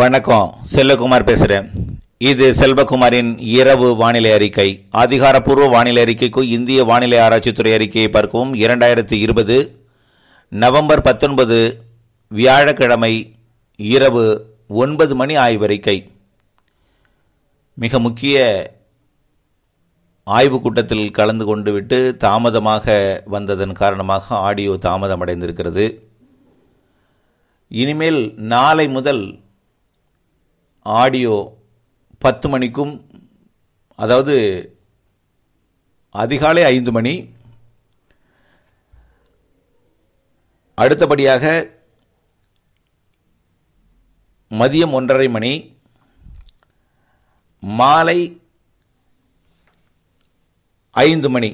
வணக்கம் செல்லகுமார் பேசுகிறேன் இது செல்வகுமாரின் இரவு வானிலை அறிக்கை அதிகாரப்பூர்வ வானிலை அறிக்கைக்கும் இந்திய வானிலை ஆராய்ச்சித்துறை அறிக்கையை பார்க்கவும் இரண்டாயிரத்தி இருபது நவம்பர் பத்தொன்பது வியாழக்கிழமை இரவு ஒன்பது மணி ஆய்வறிக்கை மிக முக்கிய ஆய்வு கூட்டத்தில் கலந்து கொண்டு விட்டு தாமதமாக வந்ததன் காரணமாக ஆடியோ தாமதமடைந்திருக்கிறது இனிமேல் நாளை முதல் ஆடியோ பத்து மணிக்கும் அதாவது அதிகாலை ஐந்து மணி அடுத்தபடியாக மதியம் ஒன்றரை மணி மாலை ஐந்து மணி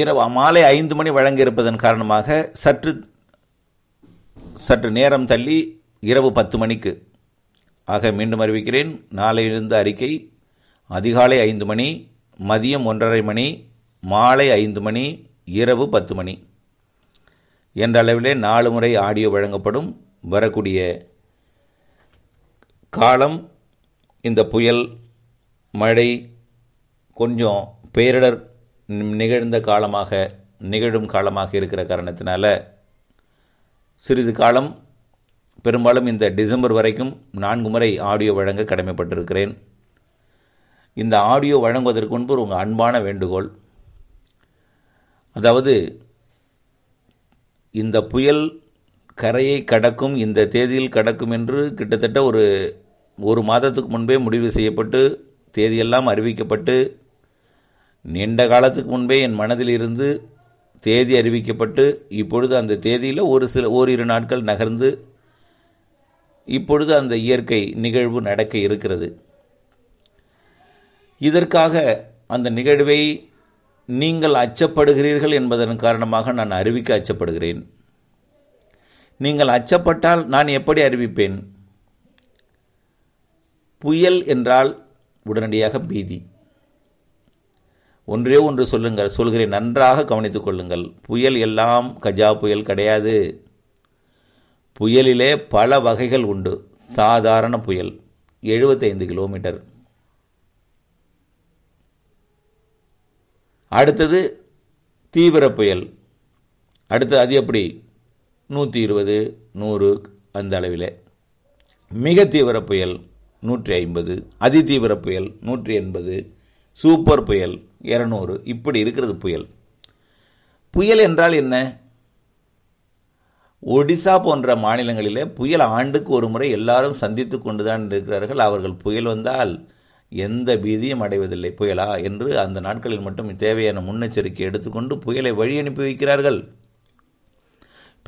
இரவு மாலை ஐந்து மணி வழங்க இருப்பதன் காரணமாக சற்று சற்று நேரம் தள்ளி இரவு பத்து மணிக்கு ஆக மீண்டும் அறிவிக்கிறேன் நாளையிலிருந்து அறிக்கை அதிகாலை ஐந்து மணி மதியம் ஒன்றரை மணி மாலை ஐந்து மணி இரவு பத்து மணி என்ற அளவிலே நாலு முறை ஆடியோ வழங்கப்படும் வரக்கூடிய காலம் இந்த புயல் மழை கொஞ்சம் பேரிடர் நிகழ்ந்த காலமாக நிகழும் காலமாக இருக்கிற காரணத்தினால சிறிது காலம் பெரும்பாலும் இந்த டிசம்பர் வரைக்கும் நான்கு முறை ஆடியோ வழங்க கடமைப்பட்டிருக்கிறேன் இந்த ஆடியோ வழங்குவதற்கு முன்பு உங்கள் அன்பான வேண்டுகோள் அதாவது இந்த புயல் கரையை கடக்கும் இந்த தேதியில் கடக்கும் என்று கிட்டத்தட்ட ஒரு ஒரு மாதத்துக்கு முன்பே முடிவு செய்யப்பட்டு தேதியெல்லாம் அறிவிக்கப்பட்டு நீண்ட காலத்துக்கு முன்பே என் மனதில் இருந்து தேதி அறிவிக்கப்பட்டு இப்பொழுது அந்த தேதியில் ஒரு சில ஓரிரு நாட்கள் நகர்ந்து இப்பொழுது அந்த இயற்கை நிகழ்வு நடக்க இருக்கிறது இதற்காக அந்த நிகழ்வை நீங்கள் அச்சப்படுகிறீர்கள் என்பதன் காரணமாக நான் அறிவிக்க அச்சப்படுகிறேன் நீங்கள் அச்சப்பட்டால் நான் எப்படி அறிவிப்பேன் புயல் என்றால் உடனடியாக பீதி ஒன்றே ஒன்று சொல்லுங்கள் சொல்கிறேன் நன்றாக கவனித்துக் கொள்ளுங்கள் புயல் எல்லாம் கஜா புயல் கிடையாது புயலிலே பல வகைகள் உண்டு சாதாரண புயல் எழுபத்தைந்து கிலோமீட்டர் அடுத்தது தீவிர புயல் அடுத்தது அது எப்படி நூற்றி இருபது நூறு அந்த அளவில் மிக தீவிர புயல் நூற்றி ஐம்பது அதி தீவிர புயல் நூற்றி எண்பது சூப்பர் புயல் இரநூறு இப்படி இருக்கிறது புயல் புயல் என்றால் என்ன ஒடிசா போன்ற மாநிலங்களிலே புயல் ஆண்டுக்கு ஒரு முறை எல்லாரும் சந்தித்து கொண்டுதான் இருக்கிறார்கள் அவர்கள் புயல் வந்தால் எந்த பீதியும் அடைவதில்லை புயலா என்று அந்த நாட்களில் மட்டும் தேவையான முன்னெச்சரிக்கை எடுத்துக்கொண்டு புயலை வழி அனுப்பி வைக்கிறார்கள்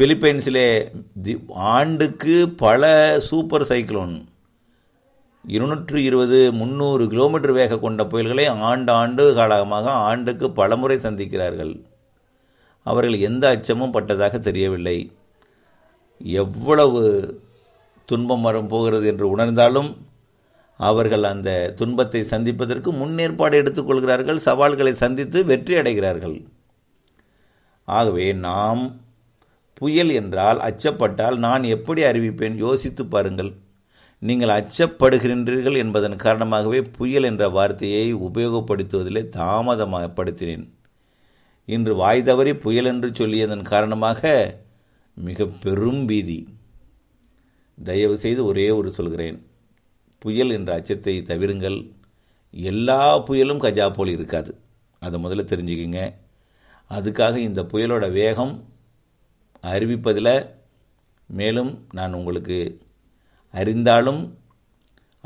பிலிப்பைன்ஸிலே ஆண்டுக்கு பல சூப்பர் சைக்ளோன் இருநூற்று இருபது முந்நூறு கிலோமீட்டர் வேக கொண்ட புயல்களை ஆண்டு ஆண்டு காலமாக ஆண்டுக்கு பலமுறை சந்திக்கிறார்கள் அவர்கள் எந்த அச்சமும் பட்டதாக தெரியவில்லை எவ்வளவு துன்பம் வரப்போகிறது என்று உணர்ந்தாலும் அவர்கள் அந்த துன்பத்தை சந்திப்பதற்கு முன்னேற்பாடு எடுத்துக்கொள்கிறார்கள் சவால்களை சந்தித்து வெற்றி அடைகிறார்கள் ஆகவே நாம் புயல் என்றால் அச்சப்பட்டால் நான் எப்படி அறிவிப்பேன் யோசித்து பாருங்கள் நீங்கள் அச்சப்படுகின்றீர்கள் என்பதன் காரணமாகவே புயல் என்ற வார்த்தையை உபயோகப்படுத்துவதிலே தாமதமாகப்படுத்தினேன் இன்று வாய் தவறி புயல் என்று சொல்லியதன் காரணமாக மிக பெரும் பீதி தயவு செய்து ஒரே ஒரு சொல்கிறேன் புயல் என்ற அச்சத்தை தவிருங்கள் எல்லா புயலும் கஜா போல் இருக்காது அதை முதல்ல தெரிஞ்சுக்கிங்க அதுக்காக இந்த புயலோட வேகம் அறிவிப்பதில் மேலும் நான் உங்களுக்கு அறிந்தாலும்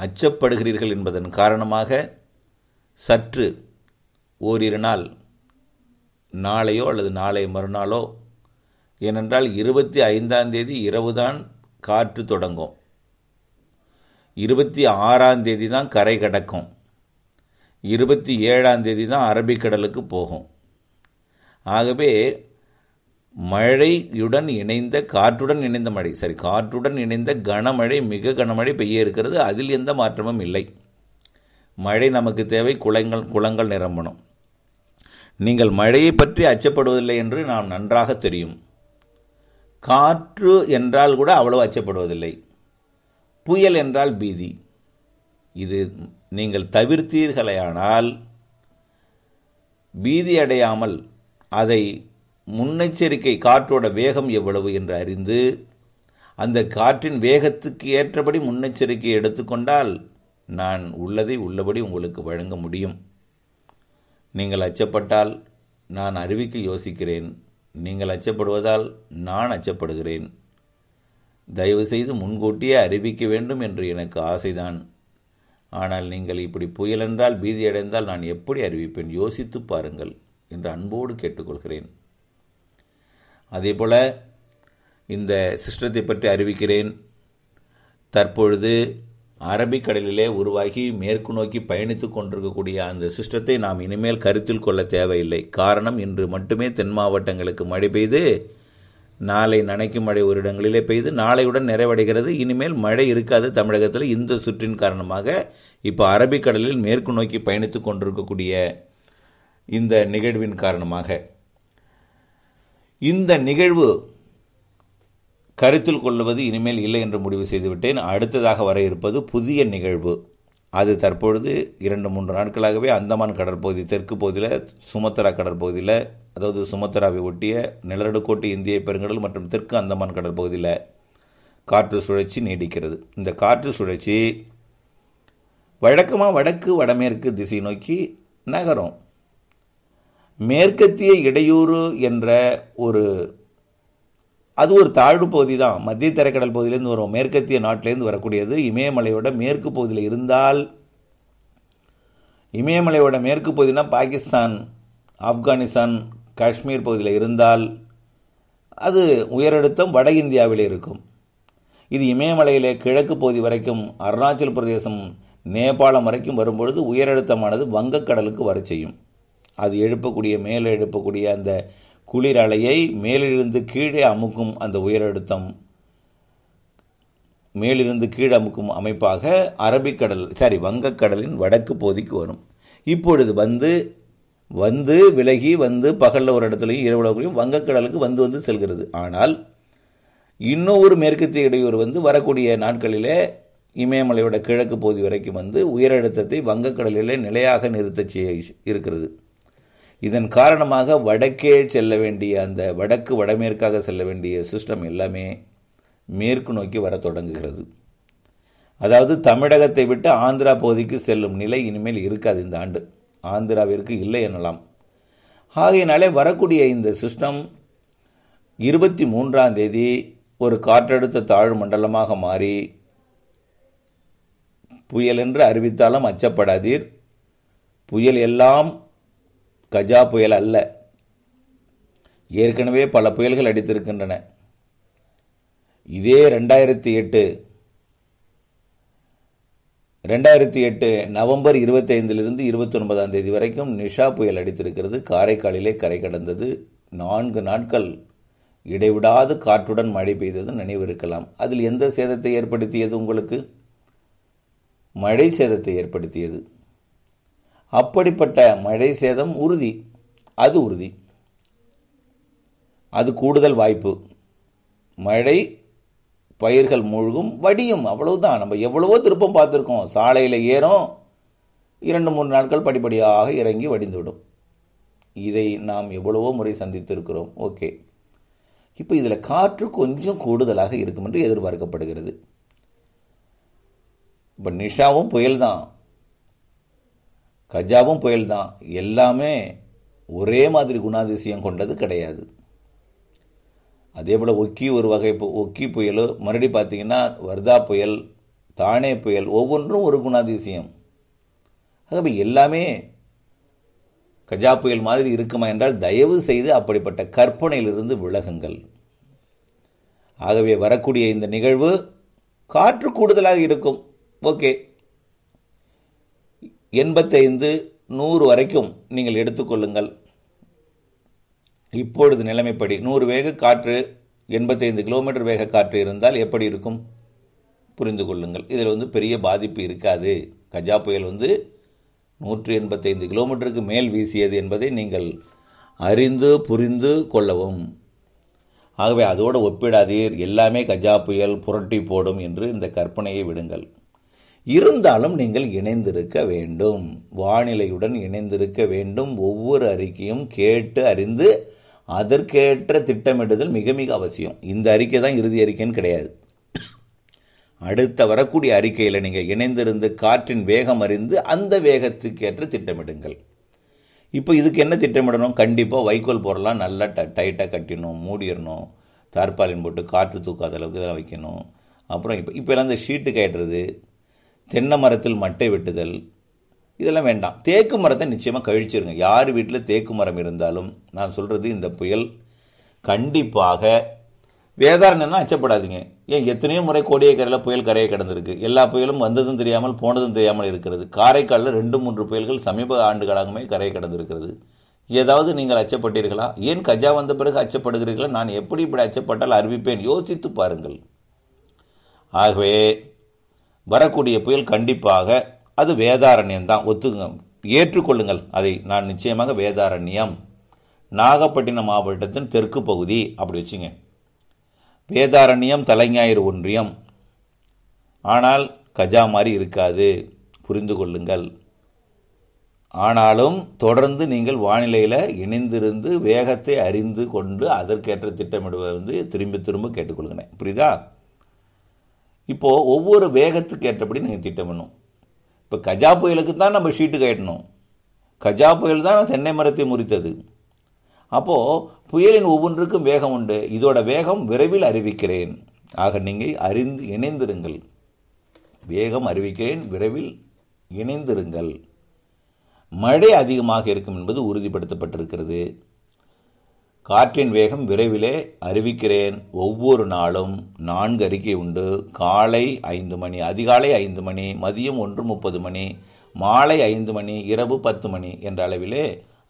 அச்சப்படுகிறீர்கள் என்பதன் காரணமாக சற்று ஓரிரு நாள் நாளையோ அல்லது நாளை மறுநாளோ ஏனென்றால் இருபத்தி ஐந்தாம் தேதி இரவுதான் காற்று தொடங்கும் இருபத்தி ஆறாம் தேதி தான் கரை கடக்கும் இருபத்தி ஏழாம் தேதி தான் அரபிக்கடலுக்கு போகும் ஆகவே மழையுடன் இணைந்த காற்றுடன் இணைந்த மழை சரி காற்றுடன் இணைந்த கனமழை மிக கனமழை பெய்ய இருக்கிறது அதில் எந்த மாற்றமும் இல்லை மழை நமக்கு தேவை குளங்கள் குளங்கள் நிரம்பணும் நீங்கள் மழையை பற்றி அச்சப்படுவதில்லை என்று நாம் நன்றாக தெரியும் காற்று என்றால் கூட அவ்வளவு அச்சப்படுவதில்லை புயல் என்றால் பீதி இது நீங்கள் தவிர்த்தீர்களையானால் பீதி அடையாமல் அதை முன்னெச்சரிக்கை காற்றோட வேகம் எவ்வளவு என்று அறிந்து அந்த காற்றின் வேகத்துக்கு ஏற்றபடி முன்னெச்சரிக்கை எடுத்துக்கொண்டால் நான் உள்ளதை உள்ளபடி உங்களுக்கு வழங்க முடியும் நீங்கள் அச்சப்பட்டால் நான் அறிவிக்க யோசிக்கிறேன் நீங்கள் அச்சப்படுவதால் நான் அச்சப்படுகிறேன் தயவுசெய்து முன்கூட்டியே அறிவிக்க வேண்டும் என்று எனக்கு ஆசைதான் ஆனால் நீங்கள் இப்படி புயலென்றால் பீதியடைந்தால் நான் எப்படி அறிவிப்பேன் யோசித்து பாருங்கள் என்று அன்போடு கேட்டுக்கொள்கிறேன் அதேபோல் இந்த சிஸ்டத்தை பற்றி அறிவிக்கிறேன் தற்பொழுது அரபிக்கடலிலே உருவாகி மேற்கு நோக்கி பயணித்து கொண்டிருக்கக்கூடிய அந்த சிஸ்டத்தை நாம் இனிமேல் கருத்தில் கொள்ள தேவையில்லை காரணம் இன்று மட்டுமே தென் மாவட்டங்களுக்கு மழை பெய்து நாளை நனைக்கும் மழை ஒரு இடங்களிலே பெய்து நாளையுடன் நிறைவடைகிறது இனிமேல் மழை இருக்காது தமிழகத்தில் இந்த சுற்றின் காரணமாக இப்போ அரபிக்கடலில் மேற்கு நோக்கி பயணித்து கொண்டிருக்கக்கூடிய இந்த நிகழ்வின் காரணமாக இந்த நிகழ்வு கருத்தில் கொள்வது இனிமேல் இல்லை என்று முடிவு செய்துவிட்டேன் அடுத்ததாக வர இருப்பது புதிய நிகழ்வு அது தற்பொழுது இரண்டு மூன்று நாட்களாகவே அந்தமான் கடற்பகுதி தெற்கு பகுதியில் சுமத்ரா கடற்பகுதியில் அதாவது சுமத்ராவை ஒட்டிய நிலநடுக்கோட்டு இந்திய பெருங்கடல் மற்றும் தெற்கு அந்தமான் கடற்பகுதியில் காற்று சுழற்சி நீடிக்கிறது இந்த காற்று சுழற்சி வழக்கமாக வடக்கு வடமேற்கு திசை நோக்கி நகரும் மேற்கத்திய இடையூறு என்ற ஒரு அது ஒரு தாழ்வு பகுதி தான் மத்திய தரைக்கடல் பகுதியிலேருந்து வரும் மேற்கத்திய நாட்டிலேருந்து வரக்கூடியது இமயமலையோட மேற்கு பகுதியில் இருந்தால் இமயமலையோட மேற்கு பகுதினா பாகிஸ்தான் ஆப்கானிஸ்தான் காஷ்மீர் பகுதியில் இருந்தால் அது உயரழுத்தம் வட இந்தியாவில் இருக்கும் இது இமயமலையில் கிழக்கு பகுதி வரைக்கும் அருணாச்சல் பிரதேசம் நேபாளம் வரைக்கும் வரும்பொழுது உயரழுத்தமானது வங்கக்கடலுக்கு வர செய்யும் அது எழுப்பக்கூடிய மேலே எழுப்பக்கூடிய அந்த குளிர் அலையை மேலிருந்து கீழே அமுக்கும் அந்த உயரழுத்தம் மேலிருந்து கீழ் அமுக்கும் அமைப்பாக அரபிக்கடல் சாரி வங்கக்கடலின் வடக்கு பகுதிக்கு வரும் இப்பொழுது வந்து வந்து விலகி வந்து பகலில் ஒரு இடத்துலையும் இரவுலகுலையும் வங்கக்கடலுக்கு வந்து வந்து செல்கிறது ஆனால் இன்னொரு மேற்கத்திய இடையூறு வந்து வரக்கூடிய நாட்களிலே இமயமலையோட கிழக்கு பகுதி வரைக்கும் வந்து உயரழுத்தத்தை வங்கக்கடலிலே நிலையாக நிறுத்த இருக்கிறது இதன் காரணமாக வடக்கே செல்ல வேண்டிய அந்த வடக்கு வடமேற்காக செல்ல வேண்டிய சிஸ்டம் எல்லாமே மேற்கு நோக்கி வர தொடங்குகிறது அதாவது தமிழகத்தை விட்டு ஆந்திரா பகுதிக்கு செல்லும் நிலை இனிமேல் இருக்காது இந்த ஆண்டு ஆந்திராவிற்கு இல்லை எனலாம் ஆகையினாலே வரக்கூடிய இந்த சிஸ்டம் இருபத்தி மூன்றாம் தேதி ஒரு காற்றழுத்த தாழ்வு மண்டலமாக மாறி புயல் என்று அறிவித்தாலும் அச்சப்படாதீர் புயல் எல்லாம் கஜா புயல் அல்ல ஏற்கனவே பல புயல்கள் அடித்திருக்கின்றன இதே ரெண்டாயிரத்தி எட்டு ரெண்டாயிரத்தி எட்டு நவம்பர் இருபத்தைந்திலிருந்து இருபத்தொன்பதாம் தேதி வரைக்கும் நிஷா புயல் அடித்திருக்கிறது காரைக்காலிலே கரை கடந்தது நான்கு நாட்கள் இடைவிடாது காற்றுடன் மழை பெய்தது நினைவிருக்கலாம் அதில் எந்த சேதத்தை ஏற்படுத்தியது உங்களுக்கு மழை சேதத்தை ஏற்படுத்தியது அப்படிப்பட்ட மழை சேதம் உறுதி அது உறுதி அது கூடுதல் வாய்ப்பு மழை பயிர்கள் மூழ்கும் வடியும் அவ்வளவுதான் நம்ம எவ்வளவோ திருப்பம் பார்த்துருக்கோம் சாலையில் ஏறும் இரண்டு மூணு நாட்கள் படிப்படியாக இறங்கி வடிந்துவிடும் இதை நாம் எவ்வளவோ முறை சந்தித்திருக்கிறோம் ஓகே இப்போ இதில் காற்று கொஞ்சம் கூடுதலாக இருக்கும் என்று எதிர்பார்க்கப்படுகிறது இப்போ நிஷாவும் புயல் தான் கஜாவும் புயல் தான் எல்லாமே ஒரே மாதிரி குணாதிசயம் கொண்டது கிடையாது அதே போல் ஒக்கி ஒரு வகை ஒக்கி புயல் மறுபடி பார்த்தீங்கன்னா வர்தா புயல் தானே புயல் ஒவ்வொன்றும் ஒரு குணாதிசயம் ஆகவே எல்லாமே கஜா புயல் மாதிரி இருக்குமா என்றால் தயவு செய்து அப்படிப்பட்ட கற்பனையிலிருந்து விலகுங்கள் ஆகவே வரக்கூடிய இந்த நிகழ்வு காற்று கூடுதலாக இருக்கும் ஓகே எண்பத்தைந்து நூறு வரைக்கும் நீங்கள் எடுத்துக்கொள்ளுங்கள் இப்பொழுது நிலைமைப்படி நூறு வேக காற்று எண்பத்தைந்து கிலோமீட்டர் வேக காற்று இருந்தால் எப்படி இருக்கும் புரிந்து கொள்ளுங்கள் இதில் வந்து பெரிய பாதிப்பு இருக்காது கஜா புயல் வந்து நூற்றி எண்பத்தைந்து கிலோமீட்டருக்கு மேல் வீசியது என்பதை நீங்கள் அறிந்து புரிந்து கொள்ளவும் ஆகவே அதோடு ஒப்பிடாதீர் எல்லாமே கஜா புயல் புரட்டி போடும் என்று இந்த கற்பனையை விடுங்கள் இருந்தாலும் நீங்கள் இணைந்திருக்க வேண்டும் வானிலையுடன் இணைந்திருக்க வேண்டும் ஒவ்வொரு அறிக்கையும் கேட்டு அறிந்து அதற்கேற்ற திட்டமிடுதல் மிக மிக அவசியம் இந்த அறிக்கை தான் இறுதி அறிக்கைன்னு கிடையாது அடுத்த வரக்கூடிய அறிக்கையில் நீங்கள் இணைந்திருந்து காற்றின் வேகம் அறிந்து அந்த வேகத்துக்கேற்ற திட்டமிடுங்கள் இப்போ இதுக்கு என்ன திட்டமிடணும் கண்டிப்பாக வைக்கோல் போடலாம் நல்லா ட டைட்டாக கட்டிடணும் மூடிடணும் தார்பாலின் போட்டு காற்று தூக்காத அளவுக்கு இதெல்லாம் வைக்கணும் அப்புறம் இப்போ இப்போ எல்லாம் இந்த ஷீட்டு கட்டுறது தென்னை மரத்தில் மட்டை வெட்டுதல் இதெல்லாம் வேண்டாம் தேக்கு மரத்தை நிச்சயமாக கழிச்சிருங்க யார் வீட்டில் தேக்கு மரம் இருந்தாலும் நான் சொல்கிறது இந்த புயல் கண்டிப்பாக வேதாரணம்னா அச்சப்படாதீங்க ஏன் எத்தனையோ முறை கோடியக்கரையில் புயல் கரையை கிடந்திருக்கு எல்லா புயலும் வந்ததும் தெரியாமல் போனதும் தெரியாமல் இருக்கிறது காரைக்காலில் ரெண்டு மூன்று புயல்கள் சமீப ஆண்டுகளாகவே கரையை கடந்திருக்கிறது ஏதாவது நீங்கள் அச்சப்பட்டீர்களா ஏன் கஜா வந்த பிறகு அச்சப்படுகிறீர்களா நான் எப்படி இப்படி அச்சப்பட்டால் அறிவிப்பேன் யோசித்து பாருங்கள் ஆகவே வரக்கூடிய புயல் கண்டிப்பாக அது வேதாரண்யம் தான் ஒத்துக்குங்க ஏற்றுக்கொள்ளுங்கள் அதை நான் நிச்சயமாக வேதாரண்யம் நாகப்பட்டினம் மாவட்டத்தின் தெற்கு பகுதி அப்படி வச்சுங்க வேதாரண்யம் தலைஞாயிறு ஒன்றியம் ஆனால் கஜா மாதிரி இருக்காது புரிந்து கொள்ளுங்கள் ஆனாலும் தொடர்ந்து நீங்கள் வானிலையில் இணைந்திருந்து வேகத்தை அறிந்து கொண்டு அதற்கேற்ற திட்டமிடுவது வந்து திரும்ப திரும்ப கேட்டுக்கொள்கிறேன் புரியுதா இப்போது ஒவ்வொரு வேகத்துக்கு ஏற்றபடி நீங்கள் திட்டமிடணும் இப்போ கஜா புயலுக்கு தான் நம்ம ஷீட்டு கட்டணும் கஜா புயல் தான் சென்னை மரத்தை முறித்தது அப்போது புயலின் ஒவ்வொன்றுக்கும் வேகம் உண்டு இதோட வேகம் விரைவில் அறிவிக்கிறேன் ஆக நீங்கள் அறிந்து இணைந்திருங்கள் வேகம் அறிவிக்கிறேன் விரைவில் இணைந்திருங்கள் மழை அதிகமாக இருக்கும் என்பது உறுதிப்படுத்தப்பட்டிருக்கிறது காற்றின் வேகம் விரைவிலே அறிவிக்கிறேன் ஒவ்வொரு நாளும் நான்கு அறிக்கை உண்டு காலை ஐந்து மணி அதிகாலை ஐந்து மணி மதியம் ஒன்று முப்பது மணி மாலை ஐந்து மணி இரவு பத்து மணி என்ற அளவிலே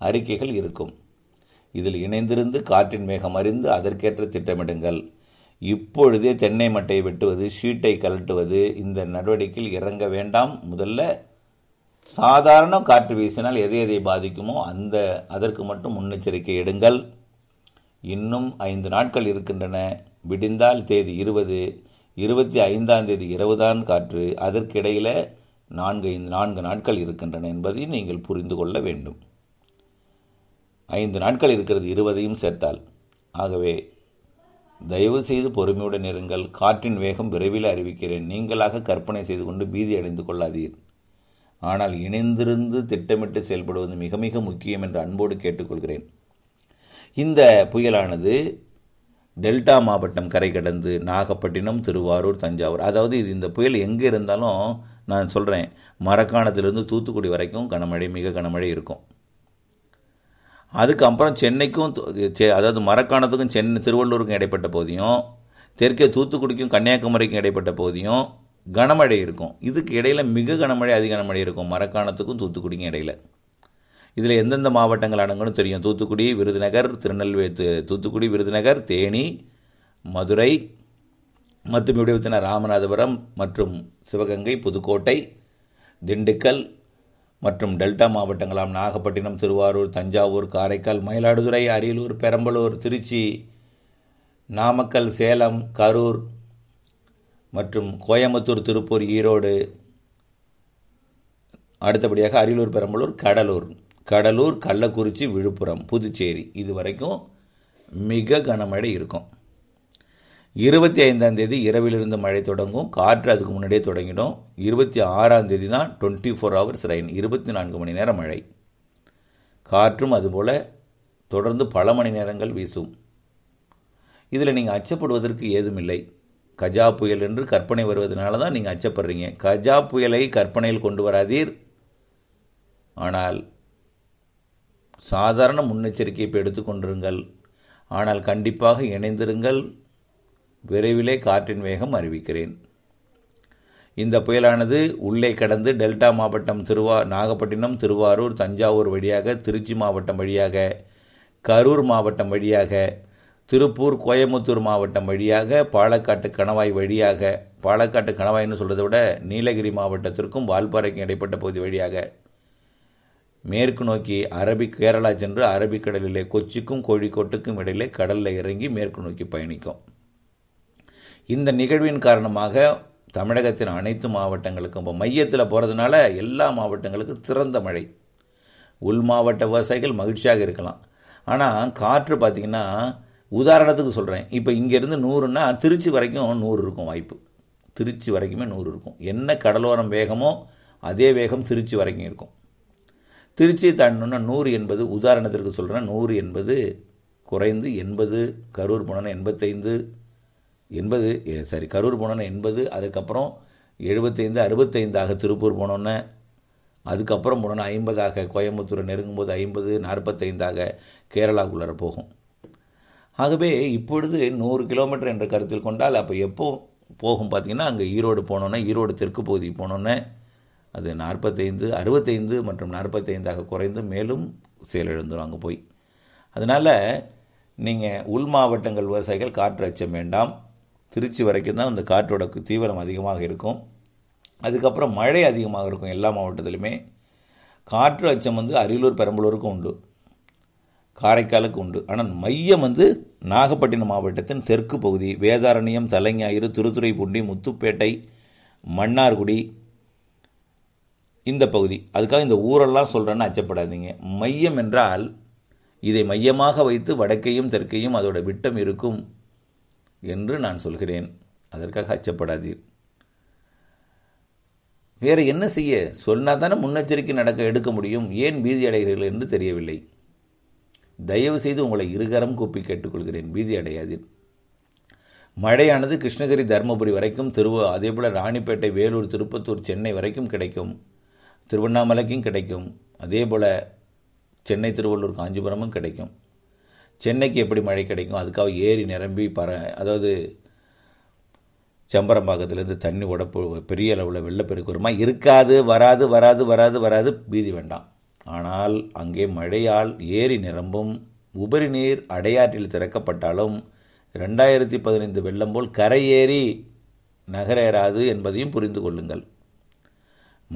அறிக்கைகள் இருக்கும் இதில் இணைந்திருந்து காற்றின் வேகம் அறிந்து அதற்கேற்ற திட்டமிடுங்கள் இப்பொழுதே தென்னை மட்டையை வெட்டுவது ஷீட்டை கலட்டுவது இந்த நடவடிக்கையில் இறங்க வேண்டாம் முதல்ல சாதாரண காற்று வீசினால் எதை எதை பாதிக்குமோ அந்த அதற்கு மட்டும் முன்னெச்சரிக்கை எடுங்கள் இன்னும் ஐந்து நாட்கள் இருக்கின்றன விடிந்தால் தேதி இருபது இருபத்தி ஐந்தாம் தேதி இரவுதான் காற்று அதற்கிடையில் நான்கு நான்கு நாட்கள் இருக்கின்றன என்பதை நீங்கள் புரிந்து கொள்ள வேண்டும் ஐந்து நாட்கள் இருக்கிறது இருபதையும் சேர்த்தால் ஆகவே தயவு செய்து பொறுமையுடன் இருங்கள் காற்றின் வேகம் விரைவில் அறிவிக்கிறேன் நீங்களாக கற்பனை செய்து கொண்டு பீதி அடைந்து கொள்ளாதீர் ஆனால் இணைந்திருந்து திட்டமிட்டு செயல்படுவது மிக மிக முக்கியம் என்று அன்போடு கேட்டுக்கொள்கிறேன் இந்த புயலானது டெல்டா மாவட்டம் கரை கடந்து நாகப்பட்டினம் திருவாரூர் தஞ்சாவூர் அதாவது இது இந்த புயல் எங்கே இருந்தாலும் நான் சொல்கிறேன் மரக்காணத்திலிருந்து தூத்துக்குடி வரைக்கும் கனமழை மிக கனமழை இருக்கும் அதுக்கப்புறம் சென்னைக்கும் அதாவது மரக்காணத்துக்கும் சென்னை திருவள்ளூருக்கும் இடைப்பட்ட போதையும் தெற்கே தூத்துக்குடிக்கும் கன்னியாகுமரிக்கும் இடைப்பட்ட போதையும் கனமழை இருக்கும் இதுக்கு இடையில் மிக கனமழை அதிக கனமழை இருக்கும் மரக்காணத்துக்கும் தூத்துக்குடிக்கும் இடையில் இதில் எந்தெந்த மாவட்டங்கள் அடங்கணும் தெரியும் தூத்துக்குடி விருதுநகர் திருநெல்வேலி தூத்துக்குடி விருதுநகர் தேனி மதுரை மற்றும் விடுவித்தன ராமநாதபுரம் மற்றும் சிவகங்கை புதுக்கோட்டை திண்டுக்கல் மற்றும் டெல்டா மாவட்டங்களாம் நாகப்பட்டினம் திருவாரூர் தஞ்சாவூர் காரைக்கால் மயிலாடுதுறை அரியலூர் பெரம்பலூர் திருச்சி நாமக்கல் சேலம் கரூர் மற்றும் கோயம்புத்தூர் திருப்பூர் ஈரோடு அடுத்தபடியாக அரியலூர் பெரம்பலூர் கடலூர் கடலூர் கள்ளக்குறிச்சி விழுப்புரம் புதுச்சேரி இது வரைக்கும் மிக கனமழை இருக்கும் இருபத்தி ஐந்தாம் தேதி இரவிலிருந்து மழை தொடங்கும் காற்று அதுக்கு முன்னாடியே தொடங்கிடும் இருபத்தி ஆறாம் தேதி தான் டுவெண்ட்டி ஃபோர் ஹவர்ஸ் ரெயின் இருபத்தி நான்கு மணி நேரம் மழை காற்றும் அதுபோல் தொடர்ந்து பல மணி நேரங்கள் வீசும் இதில் நீங்கள் அச்சப்படுவதற்கு ஏதுமில்லை கஜா புயல் என்று கற்பனை வருவதனால தான் நீங்கள் அச்சப்படுறீங்க கஜா புயலை கற்பனையில் கொண்டு வராதீர் ஆனால் சாதாரண முன்னெச்சரிக்கை இப்போ எடுத்துக்கொண்டிருங்கள் ஆனால் கண்டிப்பாக இணைந்திருங்கள் விரைவிலே காற்றின் வேகம் அறிவிக்கிறேன் இந்த புயலானது உள்ளே கடந்து டெல்டா மாவட்டம் திருவா நாகப்பட்டினம் திருவாரூர் தஞ்சாவூர் வழியாக திருச்சி மாவட்டம் வழியாக கரூர் மாவட்டம் வழியாக திருப்பூர் கோயம்புத்தூர் மாவட்டம் வழியாக பாலக்காட்டு கணவாய் வழியாக பாலக்காட்டு கணவாய்னு சொல்கிறத விட நீலகிரி மாவட்டத்திற்கும் வால்பாறைக்கும் இடைப்பட்ட பகுதி வழியாக மேற்கு நோக்கி அரபிக் கேரளா சென்று அரபிக்கடலிலே கொச்சிக்கும் கோழிக்கோட்டுக்கும் இடையிலே கடலில் இறங்கி மேற்கு நோக்கி பயணிக்கும் இந்த நிகழ்வின் காரணமாக தமிழகத்தின் அனைத்து மாவட்டங்களுக்கும் இப்போ மையத்தில் போகிறதுனால எல்லா மாவட்டங்களுக்கும் சிறந்த மழை உள் மாவட்ட விவசாயிகள் மகிழ்ச்சியாக இருக்கலாம் ஆனால் காற்று பார்த்திங்கன்னா உதாரணத்துக்கு சொல்கிறேன் இப்போ இங்கேருந்து நூறுன்னா திருச்சி வரைக்கும் நூறு இருக்கும் வாய்ப்பு திருச்சி வரைக்குமே நூறு இருக்கும் என்ன கடலோரம் வேகமோ அதே வேகம் திருச்சி வரைக்கும் இருக்கும் திருச்சி தாண்டணும்னா நூறு என்பது உதாரணத்திற்கு சொல்கிறேன்னா நூறு என்பது குறைந்து எண்பது கரூர் போனோன்னா எண்பத்தைந்து எண்பது சாரி கரூர் போனோன்னா எண்பது அதுக்கப்புறம் எழுபத்தைந்து அறுபத்தைந்தாக திருப்பூர் போனோன்னே அதுக்கப்புறம் போனோன்னா ஐம்பதாக கோயம்புத்தூரை போது ஐம்பது நாற்பத்தைந்தாக கேரளாவுக்குள்ளார போகும் ஆகவே இப்பொழுது நூறு கிலோமீட்டர் என்ற கருத்தில் கொண்டால் அப்போ எப்போ போகும் பார்த்திங்கன்னா அங்கே ஈரோடு போனோன்னே ஈரோடு தெற்கு பகுதி போனோன்னே அது நாற்பத்தைந்து அறுபத்தைந்து மற்றும் நாற்பத்தைந்தாக குறைந்து மேலும் செயலிழந்துடும் அங்கே போய் அதனால் நீங்கள் உள் மாவட்டங்கள் விவசாயிகள் காற்று அச்சம் வேண்டாம் திருச்சி வரைக்கும் தான் அந்த காற்றோட தீவிரம் அதிகமாக இருக்கும் அதுக்கப்புறம் மழை அதிகமாக இருக்கும் எல்லா மாவட்டத்திலுமே காற்று அச்சம் வந்து அரியலூர் பெரம்பலூருக்கும் உண்டு காரைக்காலுக்கு உண்டு ஆனால் மையம் வந்து நாகப்பட்டினம் மாவட்டத்தின் தெற்கு பகுதி வேதாரண்யம் தலைஞாயிறு திருத்துறைப்பூண்டி முத்துப்பேட்டை மன்னார்குடி இந்த பகுதி அதுக்காக இந்த ஊரெல்லாம் சொல்கிறேன்னு அச்சப்படாதீங்க மையம் என்றால் இதை மையமாக வைத்து வடக்கையும் தெற்கையும் அதோட விட்டம் இருக்கும் என்று நான் சொல்கிறேன் அதற்காக அச்சப்படாதீர் வேறு என்ன செய்ய சொன்னால் தானே முன்னெச்சரிக்கை நடக்க எடுக்க முடியும் ஏன் பீதி அடைகிறீர்கள் என்று தெரியவில்லை தயவு செய்து உங்களை இருகரம் கூப்பி கேட்டுக்கொள்கிறேன் பீதி அடையாதீர் மழையானது கிருஷ்ணகிரி தருமபுரி வரைக்கும் திருவ அதேபோல் ராணிப்பேட்டை வேலூர் திருப்பத்தூர் சென்னை வரைக்கும் கிடைக்கும் திருவண்ணாமலைக்கும் கிடைக்கும் அதே போல் சென்னை திருவள்ளூர் காஞ்சிபுரமும் கிடைக்கும் சென்னைக்கு எப்படி மழை கிடைக்கும் அதுக்காக ஏரி நிரம்பி பற அதாவது சம்பரம்பாக்கத்துலேருந்து தண்ணி உடப்பு பெரிய அளவில் வெள்ளப்பெருக்கு வருமா இருக்காது வராது வராது வராது வராது பீதி வேண்டாம் ஆனால் அங்கே மழையால் ஏரி நிரம்பும் உபரி நீர் அடையாற்றில் திறக்கப்பட்டாலும் ரெண்டாயிரத்தி பதினைந்து வெள்ளம் போல் கரையேறி நகரேறாது என்பதையும் புரிந்து கொள்ளுங்கள்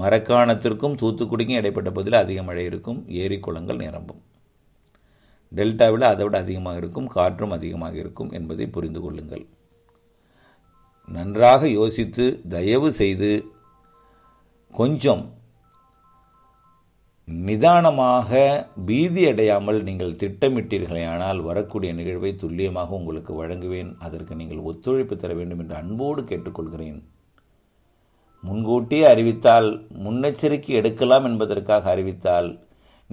மரக்காணத்திற்கும் தூத்துக்குடிக்கும் இடைப்பட்ட பகுதியில் அதிக மழை இருக்கும் ஏரி குளங்கள் நிரம்பும் டெல்டாவில் அதை விட அதிகமாக இருக்கும் காற்றும் அதிகமாக இருக்கும் என்பதை புரிந்து கொள்ளுங்கள் நன்றாக யோசித்து தயவு செய்து கொஞ்சம் நிதானமாக பீதி அடையாமல் நீங்கள் ஆனால் வரக்கூடிய நிகழ்வை துல்லியமாக உங்களுக்கு வழங்குவேன் அதற்கு நீங்கள் ஒத்துழைப்பு தர வேண்டும் என்று அன்போடு கேட்டுக்கொள்கிறேன் முன்கூட்டியே அறிவித்தால் முன்னெச்சரிக்கை எடுக்கலாம் என்பதற்காக அறிவித்தால்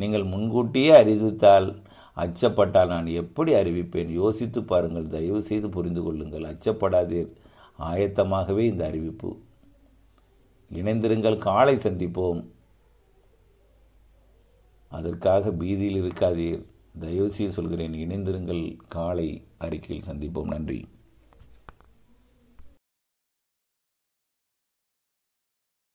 நீங்கள் முன்கூட்டியே அறிவித்தால் அச்சப்பட்டால் நான் எப்படி அறிவிப்பேன் யோசித்து பாருங்கள் தயவு செய்து புரிந்து கொள்ளுங்கள் அச்சப்படாதீர் ஆயத்தமாகவே இந்த அறிவிப்பு இணைந்திருங்கள் காலை சந்திப்போம் அதற்காக பீதியில் இருக்காதீர் தயவு செய்து சொல்கிறேன் இணைந்திருங்கள் காலை அறிக்கையில் சந்திப்போம் நன்றி